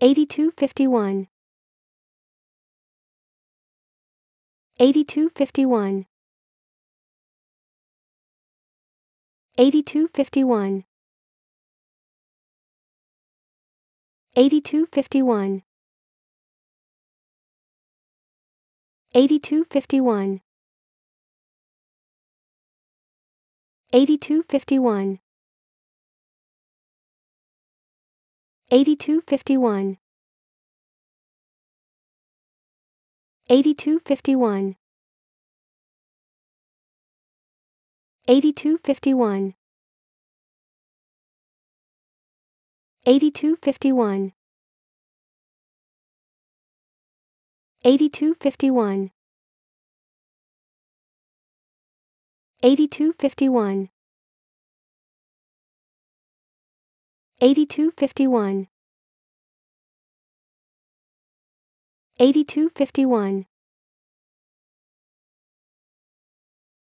8251 8251 8251 8251 8251 8251 8251 8251 8251 8251 8251 8251 8251 8251